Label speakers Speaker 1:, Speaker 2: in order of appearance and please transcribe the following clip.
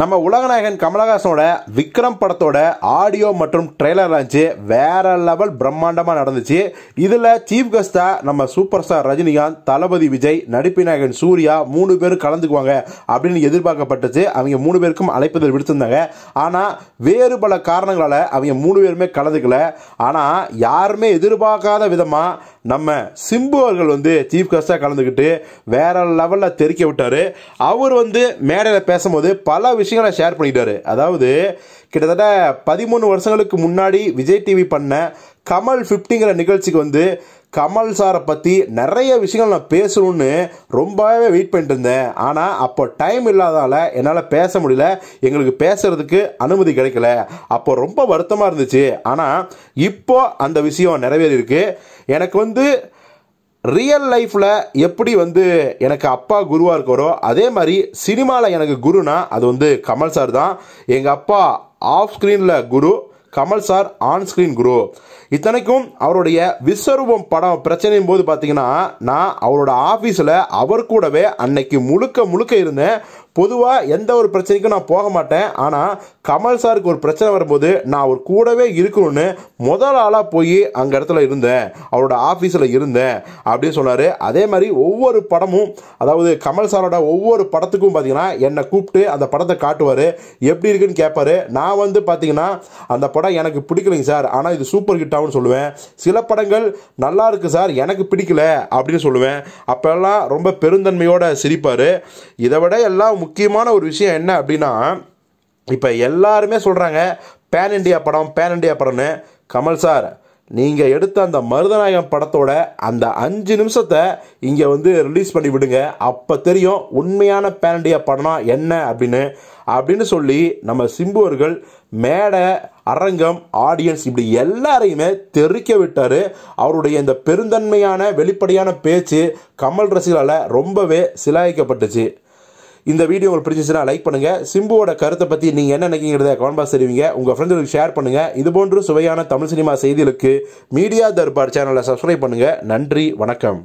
Speaker 1: நம்ம உலகநாயகன் கமலஹாசனோட விக்ரம் படத்தோட ஆடியோ மற்றும் ட்ரெய்லர் ஆச்சு வேற லெவல் பிரம்மாண்டமாக நடந்துச்சு இதில் சீஃப் கெஸ்டாக நம்ம சூப்பர் ஸ்டார் ரஜினிகாந்த் தளபதி விஜய் நடிப்பு நாயகன் சூர்யா மூணு பேரும் கலந்துக்குவாங்க அப்படின்னு எதிர்பார்க்கப்பட்டுச்சு அவங்க மூணு பேருக்கும் அழைப்புதல் விடுத்திருந்தாங்க ஆனால் வேறு பல காரணங்களால் அவங்க மூணு பேருமே கலந்துக்கல ஆனால் யாருமே எதிர்பார்க்காத விதமாக நம்ம சிம்பு அவர்கள் வந்து சீஃப் கெஸ்டாக கலந்துக்கிட்டு வேற லெவலில் தெரிக்க விட்டார் அவர் வந்து மேடையில் பேசும்போது பல விஷயங்களை ஷேர் பண்ணிட்டாரு அதாவது கிட்டத்தட்ட பதிமூணு வருஷங்களுக்கு முன்னாடி விஜய் டிவி பண்ண கமல் ஃபிஃப்டிங்கிற நிகழ்ச்சிக்கு வந்து கமல் சாரை பற்றி நிறைய விஷயங்கள் நான் பேசணும்னு ரொம்பவே வெயிட் பண்ணிட்டு இருந்தேன் ஆனால் அப்போ டைம் இல்லாதால என்னால் பேச முடியல எங்களுக்கு பேசுகிறதுக்கு அனுமதி கிடைக்கல அப்போ ரொம்ப வருத்தமாக இருந்துச்சு ஆனால் இப்போ அந்த விஷயம் நிறைவேறியிருக்கு எனக்கு வந்து ரியல் லைஃப்பில் எப்படி வந்து எனக்கு அப்பா குருவாக இருக்காரோ அதே மாதிரி சினிமாவில் எனக்கு குருனா அது வந்து கமல் சார் தான் எங்கள் அப்பா ஆஃப் ஸ்க்ரீனில் குரு கமல் சார் ஆன் ஸ்க்ரீன் குரு இத்தனைக்கும் அவருடைய விஸ்வரூபம் படம் பிரச்சனையும் போது பார்த்தீங்கன்னா நான் அவரோட ஆஃபீஸில் அவர் கூடவே அன்னைக்கு முழுக்க முழுக்க இருந்தேன் பொதுவாக எந்த ஒரு பிரச்சனைக்கும் நான் போக மாட்டேன் ஆனால் கமல் சாருக்கு ஒரு பிரச்சனை வரும்போது நான் ஒரு கூடவே இருக்கணும்னு முதல் ஆளாக போய் அங்கே இடத்துல இருந்தேன் அவரோட ஆஃபீஸில் இருந்தேன் அப்படின்னு சொன்னார் அதே மாதிரி ஒவ்வொரு படமும் அதாவது கமல் சாரோட ஒவ்வொரு படத்துக்கும் பார்த்தீங்கன்னா என்னை கூப்பிட்டு அந்த படத்தை காட்டுவார் எப்படி இருக்குன்னு கேட்பாரு நான் வந்து பார்த்தீங்கன்னா அந்த படம் எனக்கு பிடிக்கலைங்க சார் ஆனால் இது சூப்பர் ஆகும்னு சொல்லுவேன் சில படங்கள் நல்லா இருக்குது சார் எனக்கு பிடிக்கல அப்படின்னு சொல்லுவேன் அப்போல்லாம் ரொம்ப பெருந்தன்மையோட சிரிப்பார் இதை விட எல்லாம் முக்கியமான ஒரு விஷயம் என்ன அப்படின்னா இப்போ எல்லாருமே சொல்கிறாங்க பேன் இண்டியா படம் பேன் இண்டியா படம்னு கமல் சார் நீங்கள் எடுத்த அந்த மருதநாயகம் படத்தோட அந்த அஞ்சு நிமிஷத்தை இங்கே வந்து ரிலீஸ் பண்ணி விடுங்க அப்போ தெரியும் உண்மையான பேரண்டியா படம்னா என்ன அப்படின்னு அப்படின்னு சொல்லி நம்ம சிம்புவர்கள் மேடை அரங்கம் ஆடியன்ஸ் இப்படி எல்லாரையுமே தெறிக்க விட்டார் அவருடைய இந்த பெருந்தன்மையான வெளிப்படையான பேச்சு கமல் ரசிகளால் ரொம்பவே சிலாய்க்கப்பட்டுச்சு இந்த வீடியோ உங்களுக்கு பிடிச்சிச்சுன்னா லைக் பண்ணுங்கள் சிம்புவோட கருத்தை பற்றி நீங்கள் என்ன நினைக்கிறத கமெண்ட் பாக்ஸ் தெரிவிங்க உங்கள் ஃப்ரெண்டுகளுக்கு ஷேர் பண்ணுங்கள் போன்ற சுவையான தமிழ் சினிமா செய்திகளுக்கு மீடியா தர்பார் சேனலை சப்ஸ்கிரைப் பண்ணுங்கள் நன்றி வணக்கம்